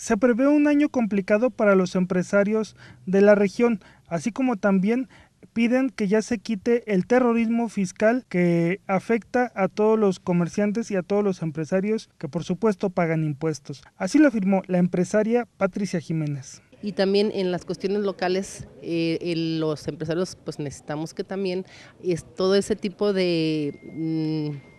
se prevé un año complicado para los empresarios de la región, así como también piden que ya se quite el terrorismo fiscal que afecta a todos los comerciantes y a todos los empresarios que por supuesto pagan impuestos. Así lo afirmó la empresaria Patricia Jiménez y también en las cuestiones locales eh, los empresarios pues necesitamos que también es todo ese tipo de mm,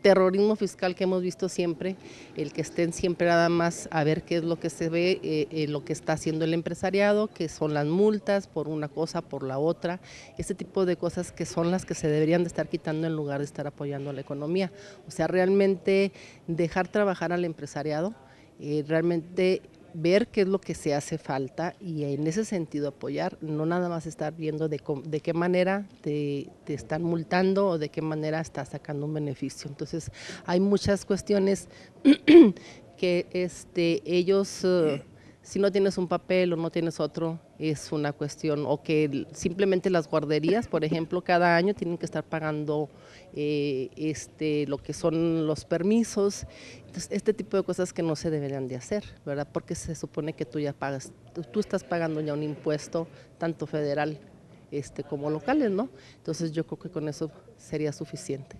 terrorismo fiscal que hemos visto siempre, el que estén siempre nada más a ver qué es lo que se ve, eh, eh, lo que está haciendo el empresariado, que son las multas por una cosa, por la otra, ese tipo de cosas que son las que se deberían de estar quitando en lugar de estar apoyando a la economía. O sea, realmente dejar trabajar al empresariado, eh, realmente ver qué es lo que se hace falta y en ese sentido apoyar, no nada más estar viendo de, qué manera te, están multando o de qué manera estás sacando un beneficio. Entonces hay muchas cuestiones que este, ellos... Eh, si no tienes un papel o no tienes otro, es una cuestión, o que simplemente las guarderías, por ejemplo, cada año tienen que estar pagando eh, este, lo que son los permisos, este tipo de cosas que no se deberían de hacer, ¿verdad? Porque se supone que tú ya pagas, tú, estás pagando ya un impuesto, tanto federal este, como locales, ¿no? Entonces yo creo que con eso sería suficiente.